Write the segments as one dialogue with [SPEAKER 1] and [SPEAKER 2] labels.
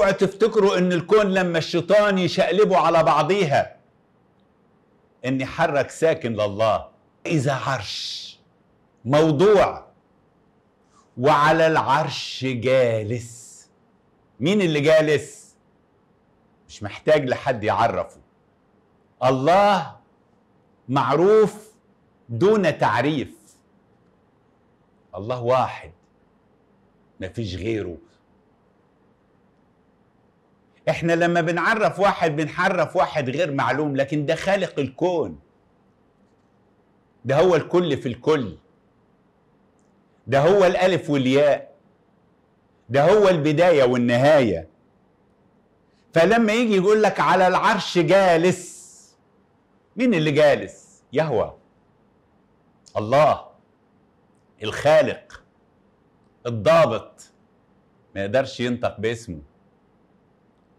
[SPEAKER 1] اوعوا تفتكروا ان الكون لما الشيطان يشقلبوا على بعضيها اني حرك ساكن لله اذا عرش موضوع وعلى العرش جالس مين اللي جالس مش محتاج لحد يعرفه الله معروف دون تعريف الله واحد ما فيش غيره احنا لما بنعرف واحد بنحرف واحد غير معلوم لكن ده خالق الكون ده هو الكل في الكل ده هو الالف والياء ده هو البدايه والنهايه فلما يجي يقول لك على العرش جالس مين اللي جالس يهوى الله الخالق الضابط ما يقدرش ينطق باسمه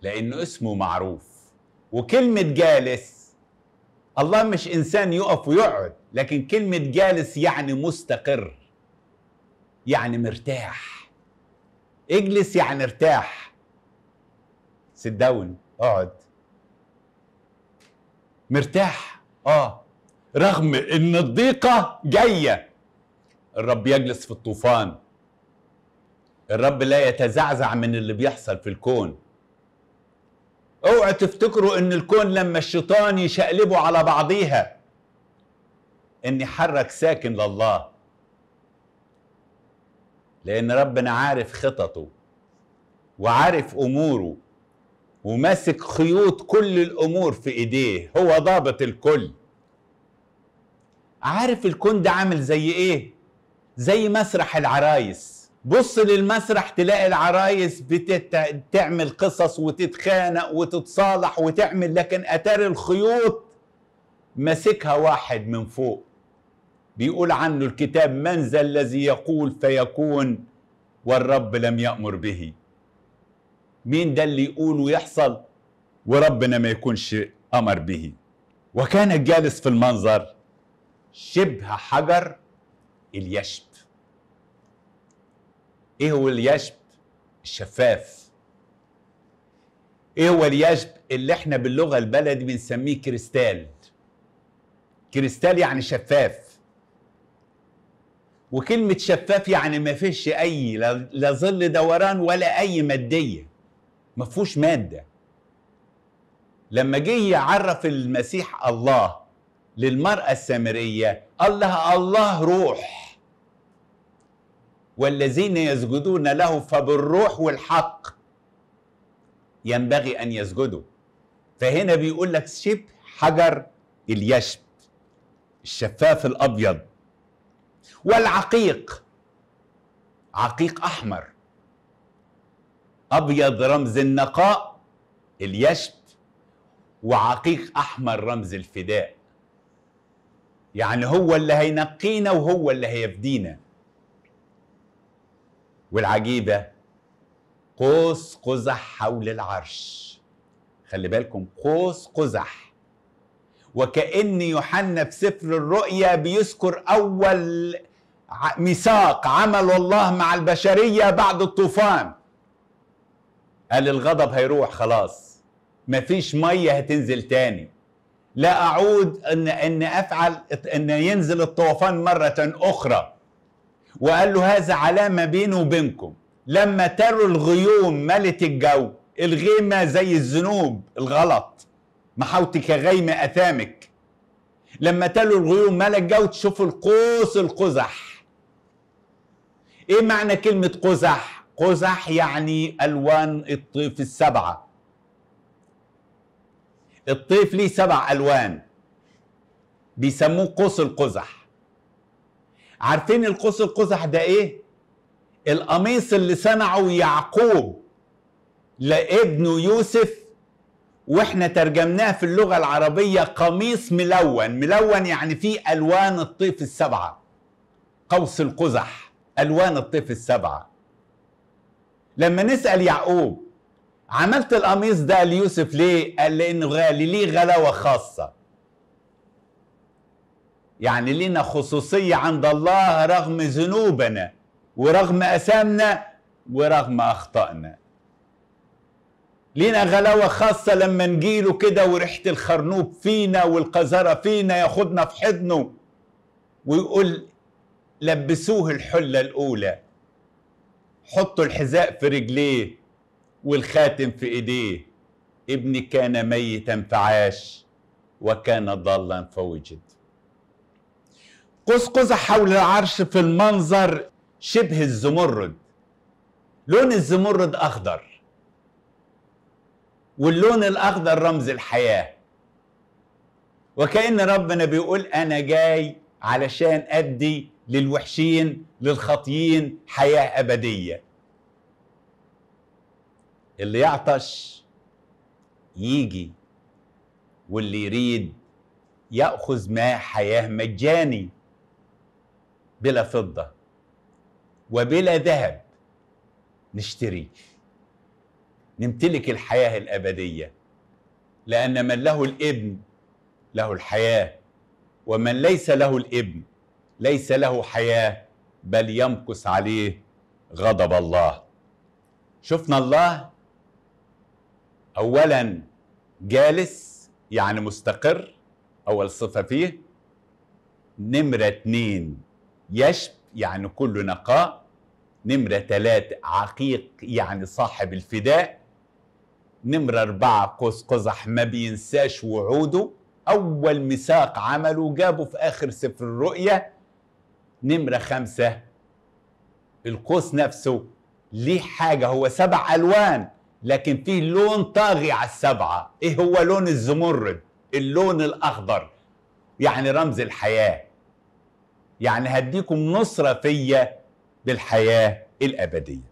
[SPEAKER 1] لأنه اسمه معروف وكلمة جالس الله مش إنسان يقف ويقعد لكن كلمة جالس يعني مستقر يعني مرتاح اجلس يعني ارتاح sit down اقعد مرتاح اه رغم ان الضيقة جاية الرب يجلس في الطوفان الرب لا يتزعزع من اللي بيحصل في الكون اوعوا تفتكروا ان الكون لما الشيطان يشقلبه على بعضيها ان حرك ساكن لله لان ربنا عارف خططه وعارف اموره وماسك خيوط كل الامور في ايديه هو ضابط الكل عارف الكون ده عامل زي ايه زي مسرح العرايس بص للمسرح تلاقي العرايس بتعمل قصص وتتخانق وتتصالح وتعمل لكن اتاري الخيوط ماسكها واحد من فوق بيقول عنه الكتاب من ذا الذي يقول فيكون والرب لم يأمر به مين ده اللي يقول ويحصل وربنا ما يكونش أمر به وكان جالس في المنظر شبه حجر اليشب ايه هو اليشب الشفاف ايه هو اليشب اللي احنا باللغه البلدي بنسميه كريستال كريستال يعني شفاف وكلمة شفاف يعني ما فيش أي لا ظل دوران ولا أي مادية ما فيهوش مادة لما جه يعرف المسيح الله للمرأة السامرية قال لها الله روح والذين يسجدون له فبالروح والحق ينبغي أن يسجدوا فهنا بيقول لك شبه حجر اليشب الشفاف الأبيض والعقيق عقيق أحمر أبيض رمز النقاء اليشب وعقيق أحمر رمز الفداء يعني هو اللي هينقينا وهو اللي هيفدينا والعجيبة قوس قزح حول العرش خلي بالكم قوس قزح وكأن يوحنا في سفر الرؤيا بيذكر أول ميثاق عمل الله مع البشرية بعد الطوفان قال الغضب هيروح خلاص مفيش مية هتنزل تاني لا أعود أن, أن أفعل أن ينزل الطوفان مرة أخرى وقال له هذا علامة بيني وبينكم لما تروا الغيوم ملت الجو الغيمة زي الذنوب الغلط محاوتك كغيمة أثامك لما تلوا الغيوم ملت الجو تشوفوا القوس القزح ايه معنى كلمة قزح قزح يعني ألوان الطيف السبعة الطيف ليه سبع ألوان بيسموه قوس القزح عارفين القوس القزح ده ايه القميص اللي صنعه يعقوب لابنه يوسف واحنا ترجمناه في اللغه العربيه قميص ملون ملون يعني فيه الوان الطيف السبعه قوس القزح الوان الطيف السبعه لما نسال يعقوب عملت القميص ده ليوسف ليه قال لانه غالي ليه غلاوه خاصه يعني لنا خصوصية عند الله رغم ذنوبنا ورغم أسامنا ورغم أخطائنا لينا غلاوة خاصة لما نجيله كده وريحة الخرنوب فينا والقذارة فينا ياخدنا في حضنه ويقول لبسوه الحلة الأولى حطوا الحذاء في رجليه والخاتم في إيديه ابني كان ميتا فعاش وكان ضالا فوجد قوس قزح حول العرش في المنظر شبه الزمرد لون الزمرد اخضر واللون الاخضر رمز الحياه وكأن ربنا بيقول انا جاي علشان ادي للوحشين للخاطيين حياه ابديه اللي يعطش يجي واللي يريد ياخذ ماء حياه مجاني بلا فضة وبلا ذهب نشتري نمتلك الحياة الأبدية لأن من له الابن له الحياة ومن ليس له الابن ليس له حياة بل يمكس عليه غضب الله شفنا الله أولا جالس يعني مستقر أول صفة فيه نمرة اتنين يشب يعني كل نقاء نمرة ثلاثة عقيق يعني صاحب الفداء نمرة أربعة قوس قزح ما بينساش وعوده أول ميثاق عمله جابه في آخر سفر الرؤيا نمرة خمسة القوس نفسه ليه حاجة هو سبع ألوان لكن فيه لون طاغي على السبعة إيه هو لون الزمرد اللون الأخضر يعني رمز الحياة يعني هديكم نصرة فيا بالحياة الأبدية